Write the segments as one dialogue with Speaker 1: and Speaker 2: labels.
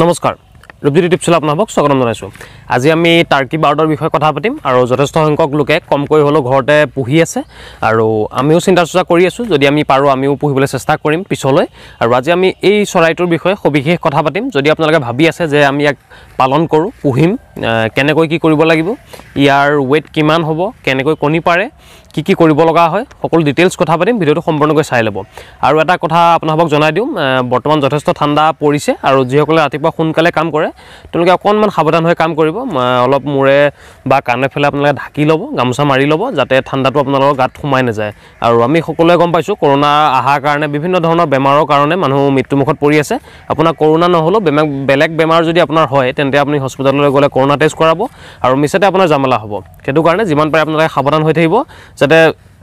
Speaker 1: নমস্কাৰ ৰূপজ্যোতি টিপচলৈ আপোনালোকক স্বাগতম জনাইছোঁ আজি আমি টাৰ্কি বাৰ্ডৰ বিষয়ে কথা পাতিম আৰু যথেষ্ট সংখ্যক লোকে কমকৈ হ'লেও ঘৰতে পুহি আছে আৰু আমিও চিন্তা চৰ্চা কৰি আছোঁ যদি আমি পাৰোঁ আমিও পুহিবলৈ চেষ্টা কৰিম পিছলৈ আৰু আজি আমি এই চৰাইটোৰ বিষয়ে সবিশেষ কথা পাতিম যদি আপোনালোকে ভাবি আছে যে আমি ইয়াক পালন কৰোঁ পুহিম কেনেকৈ কি কৰিব লাগিব ইয়াৰ ৱেইট কিমান হ'ব কেনেকৈ কণী পাৰে কি কি কৰিব লগা হয় সকলো ডিটেইলছ কথা পাতিম ভিডিঅ'টো সম্পূৰ্ণকৈ চাই ল'ব আৰু এটা কথা আপোনাসবক জনাই দিওঁ বৰ্তমান যথেষ্ট ঠাণ্ডা পৰিছে আৰু যিসকলে ৰাতিপুৱা সোনকালে কাম কৰে তেওঁলোকে অকণমান সাৱধান হৈ কাম কৰিব অলপ মূৰে বা কাণে ফেলে আপোনালোকে ঢাকি ল'ব গামোচা মাৰি ল'ব যাতে ঠাণ্ডাটো আপোনালোকৰ গাত সোমাই নাযায় আৰু আমি সকলোৱে গম পাইছোঁ কৰোণা অহাৰ কাৰণে বিভিন্ন ধৰণৰ বেমাৰৰ কাৰণে মানুহ মৃত্যুমুখত পৰি আছে আপোনাৰ কৰোণা নহ'লেও বেমাৰ বেলেগ বেমাৰ যদি আপোনাৰ হয় তেন্তে আপুনি হস্পিটেললৈ গ'লে কৰোনা টেষ্ট কৰাব আৰু মিছাতে আপোনাৰ জামেলা হ'ব সেইটো কাৰণে যিমান পাৰে আপোনালোকে সাৱধান হৈ থাকিব যাতে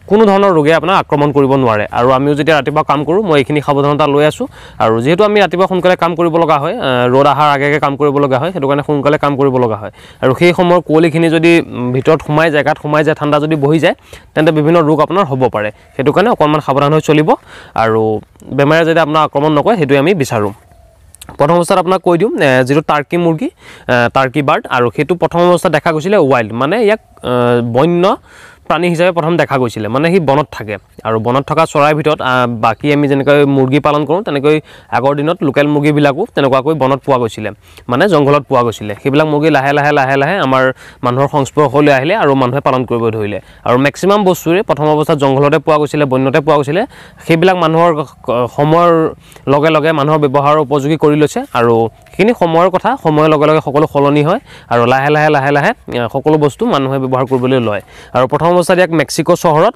Speaker 1: কোনো ধৰণৰ ৰোগে আপোনাক আক্ৰমণ কৰিব নোৱাৰে আৰু আমিও যেতিয়া ৰাতিপুৱা কাম কৰোঁ মই এইখিনি সাৱধানতা লৈ আছোঁ আৰু যিহেতু আমি ৰাতিপুৱা সোনকালে কাম কৰিব হয় ৰ'দ অহাৰ আগে আগে কাম কৰিবলগা হয় সেইটো কাৰণে সোনকালে কাম কৰিব হয় আৰু সেই সময়ৰ কুঁৱলীখিনি যদি ভিতৰত সোমাই যায় গাত সোমাই যায় ঠাণ্ডা যদি বহি যায় তেন্তে বিভিন্ন ৰোগ আপোনাৰ হ'ব পাৰে সেইটো কাৰণে অকণমান সাৱধান হৈ চলিব আৰু বেমাৰে যদি আপোনাৰ আক্ৰমণ নকৰে সেইটোৱে আমি বিচাৰোঁ প্ৰথম অৱস্থাত আপোনাক কৈ দিম যিটো টাৰ্কি মুৰ্গী টাৰ্কি বাৰ্ড আৰু সেইটো প্ৰথম অৱস্থাত দেখা গৈছিলে ৱাইল্ড মানে ইয়াক বন্য প্ৰাণী হিচাপে প্ৰথম দেখা গৈছিলে মানে সি বনত থাকে আৰু বনত থকা চৰাইৰ ভিতৰত বাকী আমি যেনেকৈ মুৰ্গী পালন কৰোঁ তেনেকৈ আগৰ দিনত লোকেল মুৰ্গীবিলাকো তেনেকুৱাকৈ বনত পোৱা গৈছিলে মানে জংঘলত পোৱা গৈছিলে সেইবিলাক মুৰ্গী লাহে লাহে লাহে লাহে আমাৰ মানুহৰ সংস্পৰ্শলৈ আহিলে আৰু মানুহে পালন কৰিব ধৰিলে আৰু মেক্সিমাম বস্তুৰে প্ৰথম অৱস্থাত জংঘলতে পোৱা গৈছিলে বন্যতে পোৱা গৈছিলে সেইবিলাক মানুহৰ সময়ৰ লগে লগে মানুহৰ ব্যৱহাৰৰ উপযোগী কৰি লৈছে আৰু সেইখিনি সময়ৰ কথা সময়ৰ লগে লগে সকলো সলনি হয় আৰু লাহে লাহে লাহে লাহে সকলো বস্তু মানুহে ব্যৱহাৰ কৰিবলৈ লয় আৰু প্ৰথম কৰ্মচাৰী এক মেক্সিকো চহৰত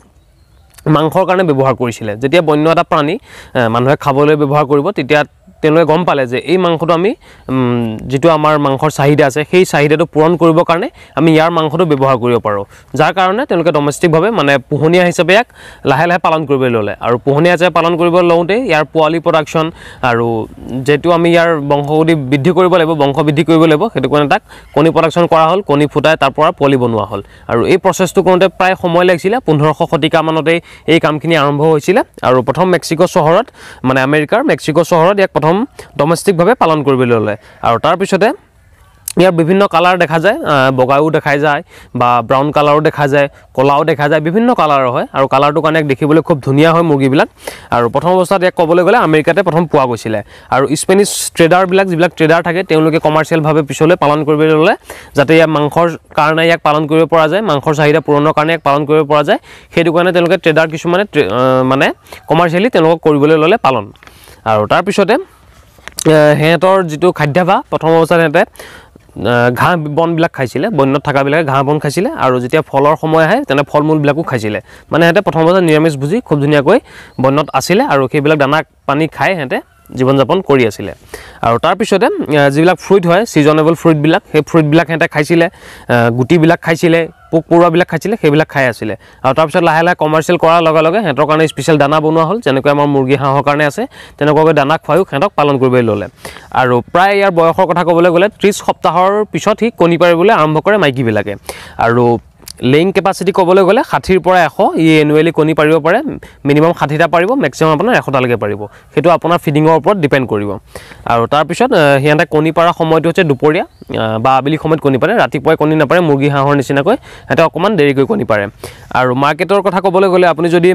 Speaker 1: মাংসৰ কাৰণে ব্যৱহাৰ কৰিছিলে যেতিয়া বন্য এটা প্ৰাণী মানুহে খাবলৈ ব্যৱহাৰ কৰিব তেতিয়া তেওঁলোকে গম পালে যে এই মাংসটো আমি যিটো আমাৰ মাংসৰ চাহিদা আছে সেই চাহিদাটো পূৰণ কৰিবৰ কাৰণে আমি ইয়াৰ মাংসটো ব্যৱহাৰ কৰিব পাৰোঁ যাৰ কাৰণে তেওঁলোকে ডমেষ্টিকভাৱে মানে পোহনীয়া হিচাপে ইয়াক লাহে লাহে পালন কৰিবলৈ ল'লে আৰু পোহনীয়া হিচাপে পালন কৰিব লওঁতেই ইয়াৰ পোৱালি প্ৰডাকশ্যন আৰু যিহেতু আমি ইয়াৰ বংশগতি বৃদ্ধি কৰিব লাগিব বংশ বৃদ্ধি কৰিব লাগিব সেইটো কাৰণে তাক কণী প্ৰডাকশ্যন কৰা হ'ল কণী ফুটাই তাৰ পৰা পোৱালি বনোৱা হ'ল আৰু এই প্ৰচেছটো কৰোঁতে প্ৰায় সময় লাগিছিলে পোন্ধৰশ শতিকামানতেই এই কামখিনি আৰম্ভ হৈছিলে আৰু প্ৰথম মেক্সিকো চহৰত মানে আমেৰিকাৰ মেক্সিকো চহৰত ইয়াক প্ৰথম প্ৰথম ডমেষ্টিকভাৱে পালন কৰিবলৈ ল'লে আৰু তাৰপিছতে ইয়াৰ বিভিন্ন কালাৰ দেখা যায় বগাও দেখা যায় বা ব্ৰাউন কালাৰো দেখা যায় ক'লাও দেখা যায় বিভিন্ন কালাৰৰ হয় আৰু কালাৰটোৰ কাৰণে ইয়াক দেখিবলৈ খুব ধুনীয়া হয় মুৰ্গীবিলাক আৰু প্ৰথম অৱস্থাত ইয়াক ক'বলৈ গ'লে আমেৰিকাতে প্ৰথম পোৱা গৈছিলে আৰু স্পেনিছ ট্ৰেডাৰবিলাক যিবিলাক ট্ৰেডাৰ থাকে তেওঁলোকে কমাৰ্চিয়েলভাৱে পিছলৈ পালন কৰিবলৈ ল'লে যাতে ইয়াক মাংসৰ কাৰণে ইয়াক পালন কৰিব পৰা যায় মাংসৰ চাহিদা পূৰণৰ কাৰণে ইয়াক পালন কৰিব পৰা যায় সেইটো কাৰণে তেওঁলোকে ট্ৰেডাৰ কিছুমানে মানে কমাৰ্চিয়েলি তেওঁলোকক কৰিবলৈ ল'লে পালন আৰু তাৰপিছতে সিহঁতৰ যিটো খাদ্যাভাস প্ৰথম অৱস্থাত সিহঁতে ঘাঁহ বনবিলাক খাইছিলে বন্যত থকাবিলাকে ঘাঁহ বন খাইছিলে আৰু যেতিয়া ফলৰ সময় আহে তেনে ফল মূলবিলাকো খাইছিলে মানে সিহঁতে প্ৰথম অৱস্থাত নিৰামিষ ভুজি খুব ধুনীয়াকৈ বন্যত আছিলে আৰু সেইবিলাক দানা পানী খাই সিহঁতে জীৱন যাপন কৰি আছিলে আৰু তাৰপিছতে যিবিলাক ফ্ৰুইট হয় ছিজনেবল ফ্ৰুইটবিলাক সেই ফ্ৰুইটবিলাক সিহঁতে খাইছিলে গুটিবিলাক খাইছিলে পোক পৰুৱাবিলাক খাইছিলে সেইবিলাক খাই আছিলে আৰু তাৰপিছত লাহে লাহে কমাৰ্চিয়েল কৰাৰ লগে লগে সিহঁতৰ কাৰণে স্পেচিয়েল দানা বনোৱা হ'ল যেনেকৈ আমাৰ মুৰ্গী হাঁহৰ কাৰণে আছে তেনেকুৱাকৈ দানা খুৱায়ো সিহঁতক পালন কৰিবলৈ ল'লে আৰু প্ৰায় ইয়াৰ বয়সৰ কথা ক'বলৈ গ'লে ত্ৰিছ সপ্তাহৰ পিছত সি কণী পাৰিবলৈ আৰম্ভ কৰে মাইকীবিলাকে আৰু লেইং কেপাচিটি ক'বলৈ গ'লে ষাঠিৰ পৰা এশ ই এনুৱেলি কণী পাৰিব পাৰে মিনিমাম ষাঠিটা পাৰিব মেক্সিমাম আপোনাৰ এশটালৈকে পাৰিব সেইটো আপোনাৰ ফিডিঙৰ ওপৰত ডিপেণ্ড কৰিব আৰু তাৰপিছত সিহঁতে কণী পাৰা সময়টো হৈছে দুপৰীয়া বা আবেলি সময়ত কণী পাৰে ৰাতিপুৱাই কণী নাপাৰে মুৰ্গী হাঁহৰ নিচিনাকৈ সিহঁতে অকণমান দেৰিকৈ কণী পাৰে আৰু মাৰ্কেটৰ কথা ক'বলৈ গ'লে আপুনি যদি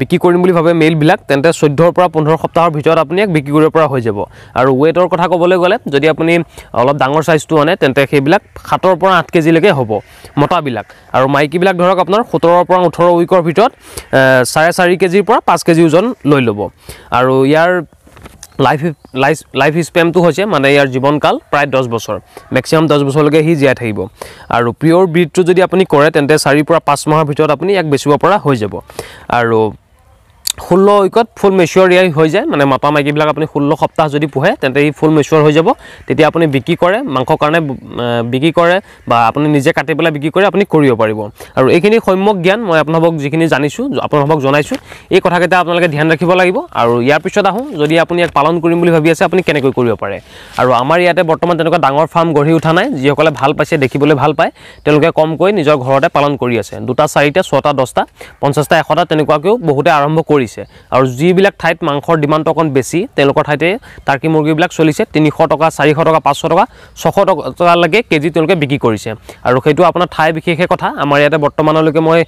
Speaker 1: বিক্ৰী কৰিম বুলি ভাবে মেইলবিলাক তেন্তে চৈধ্যৰ পৰা পোন্ধৰ সপ্তাহৰ ভিতৰত আপুনি ইয়াক বিক্ৰী কৰিব পৰা হৈ যাব আৰু ৱেটৰ কথা ক'বলৈ গ'লে যদি আপুনি অলপ ডাঙৰ চাইজটো আনে তেন্তে সেইবিলাক সাতৰ পৰা আঠ কেজিলৈকে হ'ব মতাবিলাক আৰু মাইকীবিলাক ধৰক আপোনাৰ সোতৰৰ পৰা ওঠৰ উইকৰ ভিতৰত চাৰে চাৰি কেজিৰ পৰা পাঁচ কেজি ওজন লৈ ল'ব আৰু ইয়াৰ লাইফ লাইফ লাইফ স্পেমটো হৈছে মানে ইয়াৰ জীৱনকাল প্ৰায় দহ বছৰ মেক্সিমাম দহ বছৰলৈকে সি জীয়াই থাকিব আৰু পিয়'ৰ ব্ৰীডটো যদি আপুনি কৰে তেন্তে চাৰিৰ পৰা পাঁচ মাহৰ ভিতৰত আপুনি ইয়াক বেচিব পৰা হৈ যাব আৰু ষোল্ল উইকত ফুল মেচিয়ৰ ইয়াৰ হৈ যায় মানে মতা মাইকীবিলাক আপুনি ষোল্ল সপ্তাহ যদি পোহে তেন্তে ই ফুল মেচিয়ৰ হৈ যাব তেতিয়া আপুনি বিক্ৰী কৰে মাংসৰ কাৰণে বিক্ৰী কৰে বা আপুনি নিজে কাটি পেলাই বিক্ৰী কৰে আপুনি কৰিব পাৰিব আৰু এইখিনি সম্যক জ্ঞান মই আপোনালোকক যিখিনি জানিছোঁ আপোনালোকক জনাইছোঁ এই কথাকেইটা আপোনালোকে ধ্যান ৰাখিব লাগিব আৰু ইয়াৰ পিছত আহোঁ যদি আপুনি ইয়াক পালন কৰিম বুলি ভাবি আছে আপুনি কেনেকৈ কৰিব পাৰে আৰু আমাৰ ইয়াতে বৰ্তমান তেনেকুৱা ডাঙৰ ফাৰ্ম গঢ়ি উঠা নাই যিসকলে ভাল পাইছে দেখিবলৈ ভাল পায় তেওঁলোকে কমকৈ নিজৰ ঘৰতে পালন কৰি আছে দুটা চাৰিটা ছটা দহটা পঞ্চাছটা এশটা তেনেকুৱাকৈও বহুতে আৰম্ভ কৰিছে আছে আৰু যিবিলাক ঠাইত মাংসৰ ডিমাণ্ড অকণ বেছি তেওঁলোকৰ ঠাইতে টাৰ্কী মুৰ্গীবিলাক চলিছে তিনিশ টকা চাৰিশ টকা পাঁচশ টকা ছশ টকালৈকে কেজি তেওঁলোকে বিক্ৰী কৰিছে আৰু সেইটো আপোনাৰ ঠাই বিশেষে কথা আমাৰ ইয়াতে বৰ্তমানলৈকে মই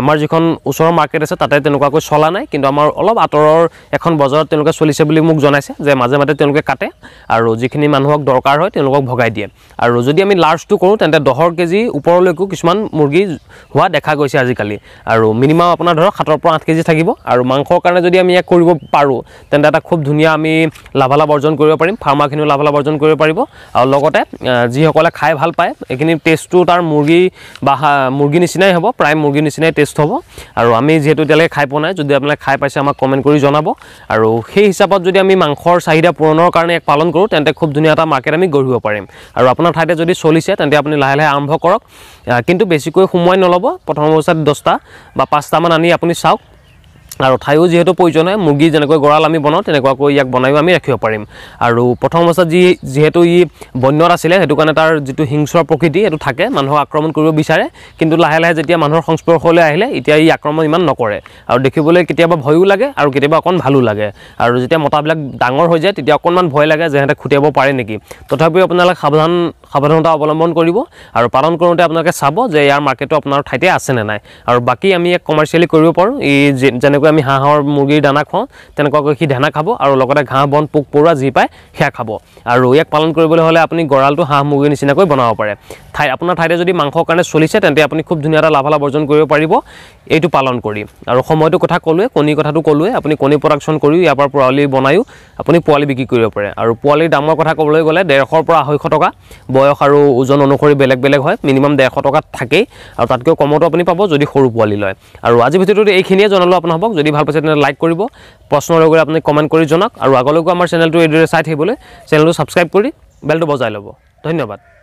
Speaker 1: আমাৰ যিখন ওচৰৰ মাৰ্কেট আছে তাতে তেনেকুৱাকৈ চলা নাই কিন্তু আমাৰ অলপ আঁতৰৰ এখন বজাৰত তেওঁলোকে চলিছে বুলি মোক জনাইছে যে মাজে মাজে তেওঁলোকে কাটে আৰু যিখিনি মানুহক দৰকাৰ হয় তেওঁলোকক ভগাই দিয়ে আৰু যদি আমি লাৰ্জটো কৰোঁ তেন্তে দহৰ কেজি ওপৰলৈকো কিছুমান মুৰ্গী হোৱা দেখা গৈছে আজিকালি আৰু মিনিমাম আপোনাৰ ধৰক সাতৰ পৰা আঠ কেজি থাকিব আৰু মাংস মাংসৰ কাৰণে যদি আমি ইয়াক কৰিব পাৰোঁ তেন্তে এটা খুব ধুনীয়া আমি লাভালাভ অৰ্জন কৰিব পাৰিম ফাৰ্মাৰখিনিও লাভালাভ অৰ্জন কৰিব পাৰিব আৰু লগতে যিসকলে খাই ভাল পায় এইখিনি টেষ্টটো তাৰ মুৰ্গী বা মুৰ্গী নিচিনাই হ'ব প্ৰায় মুৰ্গী নিচিনাই টেষ্ট হ'ব আৰু আমি যিহেতু এতিয়ালৈকে খাই পোৱা নাই যদি আপোনালোকে খাই পাইছে আমাক কমেণ্ট কৰি জনাব আৰু সেই হিচাপত যদি আমি মাংসৰ চাহিদা পূৰণৰ কাৰণে ইয়াক পালন কৰোঁ তেন্তে খুব ধুনীয়া এটা মাৰ্কেট আমি গঢ়িব পাৰিম আৰু আপোনাৰ ঠাইতে যদি চলিছে তেন্তে আপুনি লাহে লাহে আৰম্ভ কৰক কিন্তু বেছিকৈ সময় নল'ব প্ৰথম অৱস্থাত দহটা বা পাঁচটামান আনি আপুনি চাওক আৰু ঠাইও যিহেতু প্ৰয়োজন হয় মুৰ্গী যেনেকৈ গঁৰাল আমি বনাওঁ তেনেকুৱাকৈ ইয়াক বনায়ো আমি ৰাখিব পাৰিম আৰু প্ৰথম অৱস্থাত যি যিহেতু ই বন্যত আছিলে সেইটো কাৰণে তাৰ যিটো হিংস্ৰ প্ৰকৃতি সেইটো থাকে মানুহক আক্ৰমণ কৰিব বিচাৰে কিন্তু লাহে লাহে যেতিয়া মানুহৰ সংস্পৰ্শলৈ আহিলে এতিয়া ই আক্ৰমণ ইমান নকৰে আৰু দেখিবলৈ কেতিয়াবা ভয়ো লাগে আৰু কেতিয়াবা অকণ ভালো লাগে আৰু যেতিয়া মতাবিলাক ডাঙৰ হৈ যায় তেতিয়া অকণমান ভয় লাগে যেহেতে খুটিয়াব পাৰে নেকি তথাপিও আপোনালোকে সাৱধান সাৱধানতা অৱলম্বন কৰিব আৰু পালন কৰোঁতে আপোনালোকে চাব যে ইয়াৰ মাৰ্কেটটো আপোনাৰ ঠাইতে আছেনে নাই আৰু বাকী আমি ইয়াক কমাৰ্চিয়েলি কৰিব পাৰোঁ ই যেনেকৈ যেনেকৈ আমি হাঁহৰ মুৰ্গীৰ দানা খুৱাওঁ তেনেকুৱাকৈ সি দানা খাব আৰু লগতে ঘাঁহ বন পোক পৰুৱা যি পায় সেয়া খাব আৰু ইয়াক পালন কৰিবলৈ হ'লে আপুনি গঁৰালটো হাঁহ মুৰ্গীৰ নিচিনাকৈ বনাব পাৰে ঠাই আপোনাৰ ঠাইতে যদি মাংসৰ কাৰণে চলিছে তেন্তে আপুনি খুব ধুনীয়া এটা লাভালাভ অৰ্জন কৰিব পাৰিব এইটো পালন কৰি আৰু সময়টো কথা ক'লোৱে কণীৰ কথাটো ক'লোৱে আপুনি কণী প্ৰডাকশ্যন কৰিও ইয়াৰ পৰা পোৱালি বনায়ো আপুনি পোৱালি বিক্ৰী কৰিব পাৰে আৰু পোৱালিৰ দামৰ কথা ক'বলৈ গ'লে ডেৰশৰ পৰা আঢ়ৈশ টকা বয়স আৰু ওজন অনুসৰি বেলেগ বেলেগ হয় মিনিমাম ডেৰশ টকাত থাকেই আৰু তাতকৈ কমতো আপুনি পাব যদি সৰু পোৱালি লয় আৰু আজিৰ ভিতৰত এইখিনিয়ে জনালোঁ আপোনাৰ যদি ভাল পাইছে তেনেহ'লে লাইক কৰিব প্ৰশ্ন লগে আপুনি কমেণ্ট কৰি জনাওক আৰু আগলৈকো আমাৰ চেনেলটো এইদৰে চাই থাকিবলৈ চেনেলটো ছাবস্ক্ৰাইব কৰি বেলটো বজাই ল'ব ধন্যবাদ